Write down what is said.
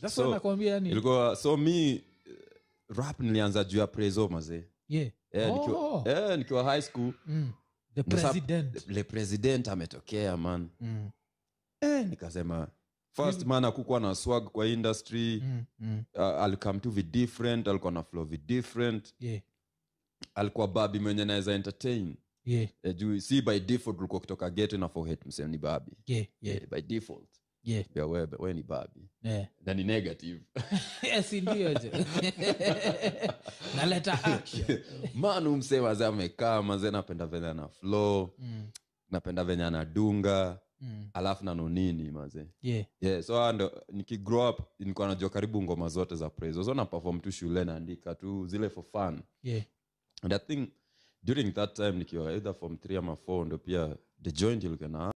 That's so, what nakwambia yani. ilikuwa so mi eh, rap nilianza juu ya prezo mazee Yeah. Eh, oh. nikiwa, Oh. eh, nikiwa high school Mm. The Nasa- president. le president ametokea man Mm. eh, nikasema first mm. man akukuwa na swag kwa industry mm. Mm. Uh, I'll come to be different, alikuwa na flow be different. Yeah. alikuwa babi mwenye naweza entertain Yeah. eh, juu si by default ulikuwa kutoka geto na fohet msem ni babi Yeah. Yeah. yeah by default yeah. napenda venye flow mm. napenda venye anadunga mm. alafu yeah. yeah, nikigrow up najua karibu ngoma zote za praise so napafom tu shule naandika tu zile for fun yeah. and i think during that time nikiwa either form ama ndo pia the joint